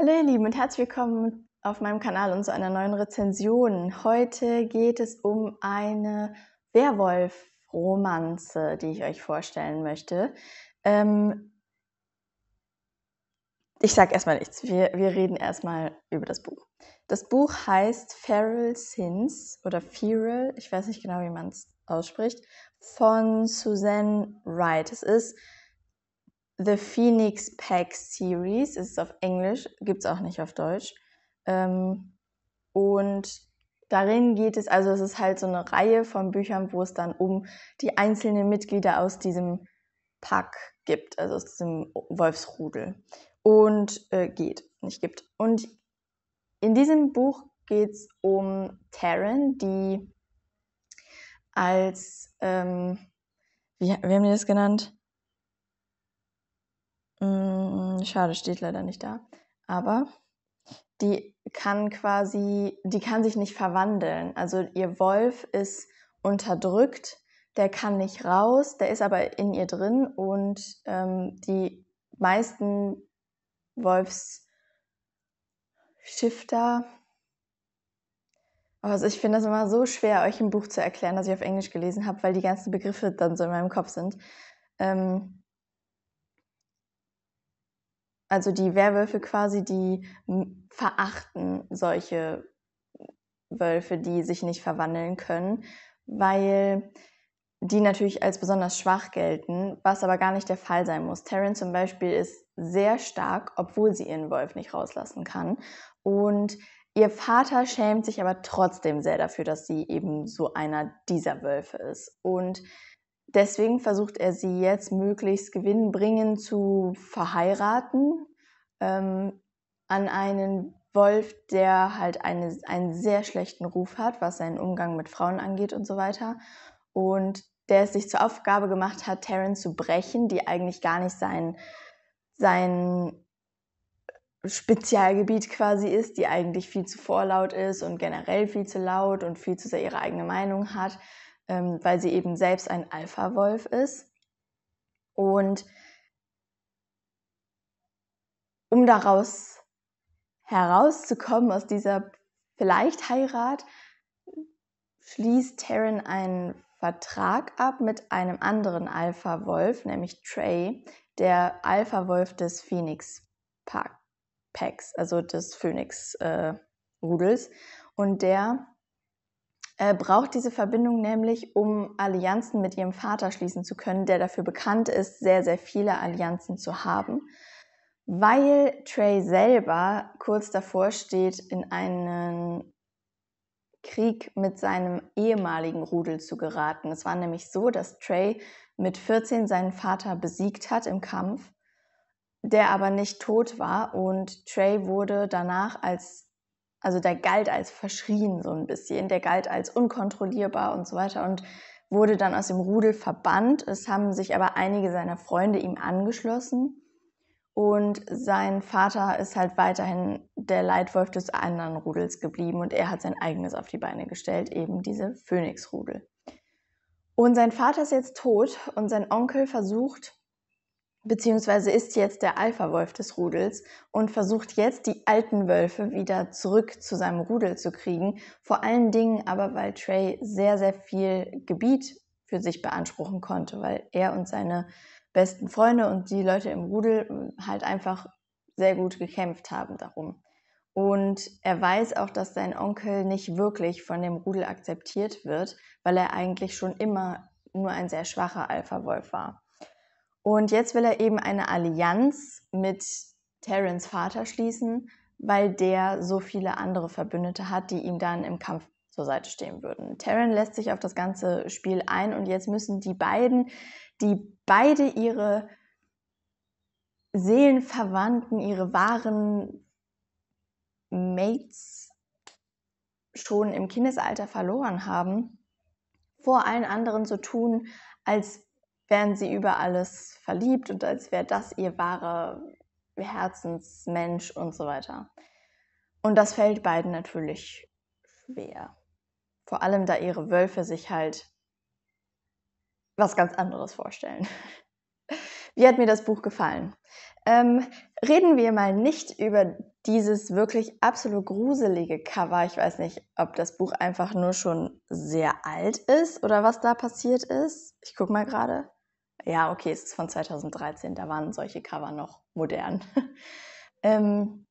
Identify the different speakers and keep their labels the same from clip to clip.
Speaker 1: Hallo ihr Lieben und herzlich willkommen auf meinem Kanal und zu einer neuen Rezension. Heute geht es um eine Werwolf-Romanze, die ich euch vorstellen möchte. Ähm ich sage erstmal nichts, wir, wir reden erstmal über das Buch. Das Buch heißt Feral Sins oder Feral, ich weiß nicht genau, wie man es ausspricht, von Suzanne Wright. Es ist The Phoenix Pack Series, ist auf Englisch, gibt es auch nicht auf Deutsch. Ähm, und darin geht es, also es ist halt so eine Reihe von Büchern, wo es dann um die einzelnen Mitglieder aus diesem Pack gibt, also aus diesem Wolfsrudel. Und äh, geht, nicht gibt. Und in diesem Buch geht es um Taryn, die als, ähm, wie, wie haben die das genannt? Mm, schade, steht leider nicht da. Aber die kann quasi, die kann sich nicht verwandeln. Also ihr Wolf ist unterdrückt, der kann nicht raus, der ist aber in ihr drin und ähm, die meisten Wolfs-Shifter. Oh, also ich finde das immer so schwer, euch im Buch zu erklären, das ich auf Englisch gelesen habe, weil die ganzen Begriffe dann so in meinem Kopf sind. Ähm, also die Werwölfe quasi, die verachten solche Wölfe, die sich nicht verwandeln können, weil die natürlich als besonders schwach gelten, was aber gar nicht der Fall sein muss. Taryn zum Beispiel ist sehr stark, obwohl sie ihren Wolf nicht rauslassen kann. Und ihr Vater schämt sich aber trotzdem sehr dafür, dass sie eben so einer dieser Wölfe ist. Und Deswegen versucht er sie jetzt möglichst gewinnbringend zu verheiraten ähm, an einen Wolf, der halt eine, einen sehr schlechten Ruf hat, was seinen Umgang mit Frauen angeht und so weiter. Und der es sich zur Aufgabe gemacht hat, Taryn zu brechen, die eigentlich gar nicht sein, sein Spezialgebiet quasi ist, die eigentlich viel zu vorlaut ist und generell viel zu laut und viel zu sehr ihre eigene Meinung hat ähm, weil sie eben selbst ein Alpha-Wolf ist. Und um daraus herauszukommen, aus dieser vielleicht Heirat, schließt Taryn einen Vertrag ab mit einem anderen Alpha-Wolf, nämlich Trey, der Alpha-Wolf des Phoenix Packs, also des Phoenix-Rudels. Äh, und der äh, braucht diese Verbindung nämlich, um Allianzen mit ihrem Vater schließen zu können, der dafür bekannt ist, sehr, sehr viele Allianzen zu haben. Weil Trey selber kurz davor steht, in einen Krieg mit seinem ehemaligen Rudel zu geraten. Es war nämlich so, dass Trey mit 14 seinen Vater besiegt hat im Kampf, der aber nicht tot war und Trey wurde danach als also der galt als verschrien so ein bisschen, der galt als unkontrollierbar und so weiter und wurde dann aus dem Rudel verbannt. Es haben sich aber einige seiner Freunde ihm angeschlossen und sein Vater ist halt weiterhin der Leitwolf des anderen Rudels geblieben und er hat sein eigenes auf die Beine gestellt, eben diese Phönixrudel. Und sein Vater ist jetzt tot und sein Onkel versucht beziehungsweise ist jetzt der Alpha-Wolf des Rudels und versucht jetzt die alten Wölfe wieder zurück zu seinem Rudel zu kriegen. Vor allen Dingen aber, weil Trey sehr, sehr viel Gebiet für sich beanspruchen konnte, weil er und seine besten Freunde und die Leute im Rudel äh, halt einfach sehr gut gekämpft haben darum. Und er weiß auch, dass sein Onkel nicht wirklich von dem Rudel akzeptiert wird, weil er eigentlich schon immer nur ein sehr schwacher Alpha-Wolf war. Und jetzt will er eben eine Allianz mit Terrens Vater schließen, weil der so viele andere Verbündete hat, die ihm dann im Kampf zur Seite stehen würden. Terran lässt sich auf das ganze Spiel ein und jetzt müssen die beiden, die beide ihre Seelenverwandten, ihre wahren Mates schon im Kindesalter verloren haben, vor allen anderen so tun, als wären sie über alles verliebt und als wäre das ihr wahrer Herzensmensch und so weiter. Und das fällt beiden natürlich schwer. Vor allem, da ihre Wölfe sich halt was ganz anderes vorstellen. Wie hat mir das Buch gefallen? Ähm, reden wir mal nicht über dieses wirklich absolut gruselige Cover. Ich weiß nicht, ob das Buch einfach nur schon sehr alt ist oder was da passiert ist. Ich gucke mal gerade. Ja, okay, es ist von 2013, da waren solche Cover noch modern. ähm,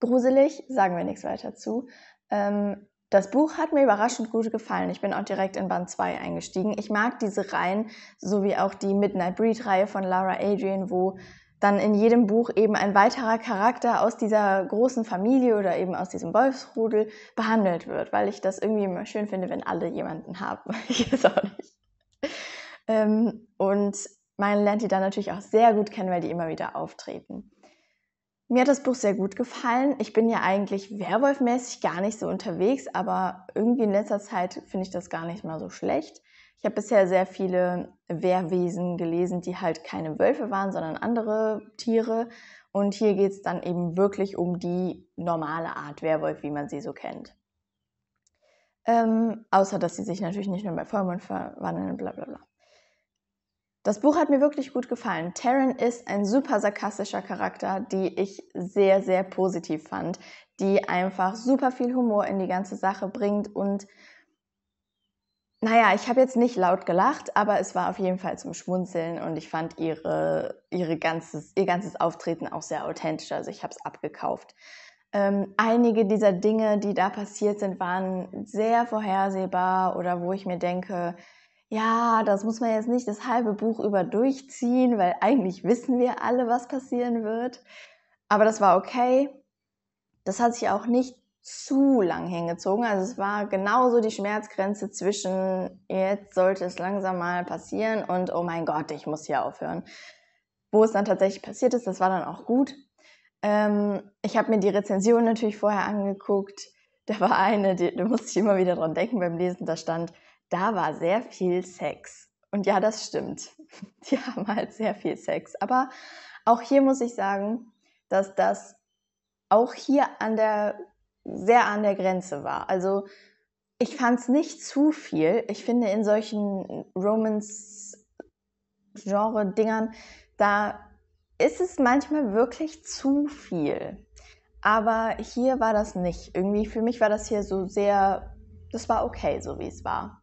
Speaker 1: gruselig, sagen wir nichts weiter zu. Ähm, das Buch hat mir überraschend gut gefallen. Ich bin auch direkt in Band 2 eingestiegen. Ich mag diese Reihen, sowie auch die Midnight Breed-Reihe von Laura Adrian, wo dann in jedem Buch eben ein weiterer Charakter aus dieser großen Familie oder eben aus diesem Wolfsrudel behandelt wird, weil ich das irgendwie immer schön finde, wenn alle jemanden haben. Ich weiß auch nicht. Ähm, und man lernt die dann natürlich auch sehr gut kennen, weil die immer wieder auftreten. Mir hat das Buch sehr gut gefallen. Ich bin ja eigentlich werwolfmäßig gar nicht so unterwegs, aber irgendwie in letzter Zeit finde ich das gar nicht mal so schlecht. Ich habe bisher sehr viele Wehrwesen gelesen, die halt keine Wölfe waren, sondern andere Tiere. Und hier geht es dann eben wirklich um die normale Art Werwolf, wie man sie so kennt. Ähm, außer, dass sie sich natürlich nicht nur bei Vollmond verwandeln, bla bla bla. Das Buch hat mir wirklich gut gefallen. Taryn ist ein super sarkastischer Charakter, die ich sehr, sehr positiv fand, die einfach super viel Humor in die ganze Sache bringt und naja, ich habe jetzt nicht laut gelacht, aber es war auf jeden Fall zum Schmunzeln und ich fand ihre, ihre ganzes, ihr ganzes Auftreten auch sehr authentisch. Also ich habe es abgekauft. Ähm, einige dieser Dinge, die da passiert sind, waren sehr vorhersehbar oder wo ich mir denke, ja, das muss man jetzt nicht das halbe Buch über durchziehen, weil eigentlich wissen wir alle, was passieren wird. Aber das war okay. Das hat sich auch nicht zu lang hingezogen. Also es war genauso die Schmerzgrenze zwischen, jetzt sollte es langsam mal passieren und oh mein Gott, ich muss hier aufhören. Wo es dann tatsächlich passiert ist, das war dann auch gut. Ähm, ich habe mir die Rezension natürlich vorher angeguckt. Da war eine, da musste ich immer wieder dran denken beim Lesen, da stand, da war sehr viel Sex. Und ja, das stimmt. Die haben halt sehr viel Sex. Aber auch hier muss ich sagen, dass das auch hier an der, sehr an der Grenze war. Also ich fand es nicht zu viel. Ich finde, in solchen Romance-Genre-Dingern, da ist es manchmal wirklich zu viel. Aber hier war das nicht. Irgendwie für mich war das hier so sehr, das war okay, so wie es war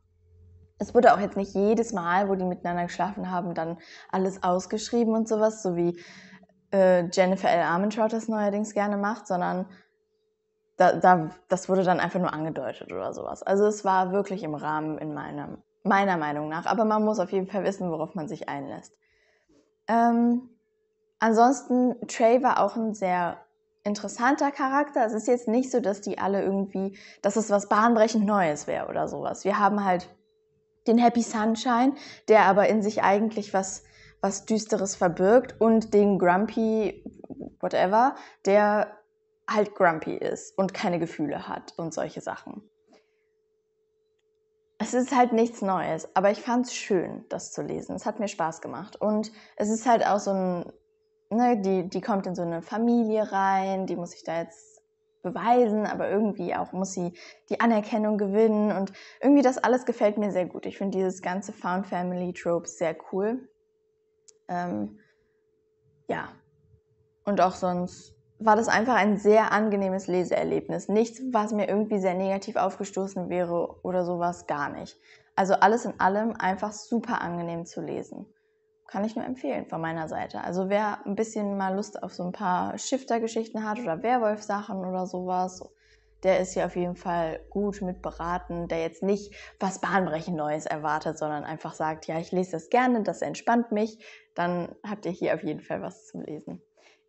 Speaker 1: es wurde auch jetzt nicht jedes Mal, wo die miteinander geschlafen haben, dann alles ausgeschrieben und sowas, so wie äh, Jennifer L. Armentrout das neuerdings gerne macht, sondern da, da, das wurde dann einfach nur angedeutet oder sowas. Also es war wirklich im Rahmen in meinem, meiner Meinung nach. Aber man muss auf jeden Fall wissen, worauf man sich einlässt. Ähm, ansonsten, Trey war auch ein sehr interessanter Charakter. Es ist jetzt nicht so, dass die alle irgendwie, dass es was bahnbrechend Neues wäre oder sowas. Wir haben halt den Happy Sunshine, der aber in sich eigentlich was, was Düsteres verbirgt und den Grumpy Whatever, der halt grumpy ist und keine Gefühle hat und solche Sachen. Es ist halt nichts Neues, aber ich fand es schön, das zu lesen. Es hat mir Spaß gemacht. Und es ist halt auch so ein, ne, die, die kommt in so eine Familie rein, die muss sich da jetzt beweisen, aber irgendwie auch muss sie die Anerkennung gewinnen und irgendwie das alles gefällt mir sehr gut. Ich finde dieses ganze Found Family Trope sehr cool. Ähm, ja. Und auch sonst war das einfach ein sehr angenehmes Leseerlebnis. Nichts, was mir irgendwie sehr negativ aufgestoßen wäre oder sowas, gar nicht. Also alles in allem einfach super angenehm zu lesen kann ich nur empfehlen von meiner Seite. Also wer ein bisschen mal Lust auf so ein paar Shifter-Geschichten hat oder Werwolf-Sachen oder sowas, der ist hier auf jeden Fall gut mit beraten, der jetzt nicht was bahnbrechend Neues erwartet, sondern einfach sagt, ja, ich lese das gerne, das entspannt mich, dann habt ihr hier auf jeden Fall was zum Lesen.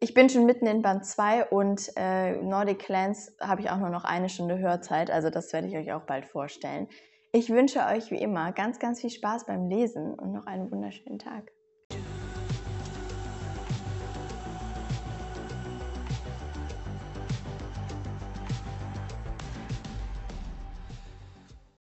Speaker 1: Ich bin schon mitten in Band 2 und äh, Nordic Clans habe ich auch nur noch eine Stunde Hörzeit, also das werde ich euch auch bald vorstellen. Ich wünsche euch wie immer ganz, ganz viel Spaß beim Lesen und noch einen wunderschönen Tag.